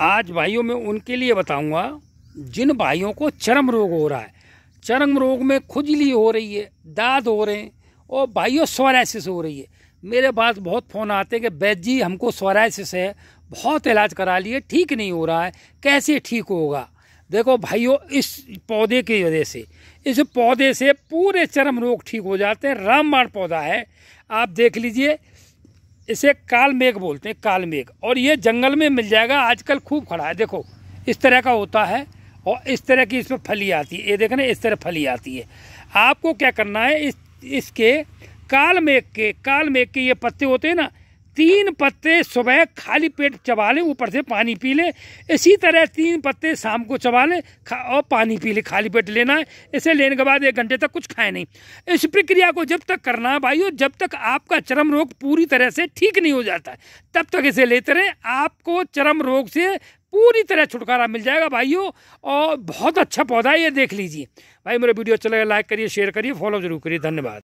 आज भाइयों मैं उनके लिए बताऊंगा जिन भाइयों को चरम रोग हो रहा है चरम रोग में खुजली हो रही है दाद हो रहे हैं और भाइयों स्वराइसिस हो रही है मेरे पास बहुत फ़ोन आते हैं कि बैद जी हमको स्वराइसिस है बहुत इलाज करा लिए ठीक नहीं हो रहा है कैसे ठीक होगा देखो भाइयों इस पौधे की वजह से इस पौधे से पूरे चरम रोग ठीक हो जाते हैं रामबाण पौधा है आप देख लीजिए इसे काल मेघ बोलते हैं काल मेघ और ये जंगल में मिल जाएगा आजकल खूब खड़ा है देखो इस तरह का होता है और इस तरह की इसमें फली आती है ये देखना इस तरह फली आती है आपको क्या करना है इस इसके काल मेघ के काल मेघ के ये पत्ते होते हैं ना तीन पत्ते सुबह खाली पेट चबा लें ऊपर से पानी पी लें इसी तरह तीन पत्ते शाम को चबा लें और पानी पी लें खाली पेट लेना है इसे लेने के बाद एक घंटे तक कुछ खाएं नहीं इस प्रक्रिया को जब तक करना है भाइयों जब तक आपका चरम रोग पूरी तरह से ठीक नहीं हो जाता तब तक इसे लेते रहें आपको चरम रोग से पूरी तरह छुटकारा मिल जाएगा भाइयों और बहुत अच्छा पौधा है ये देख लीजिए भाई मेरा वीडियो अच्छा लगे लाइक करिए शेयर करिए फॉलो जरूर करिए धन्यवाद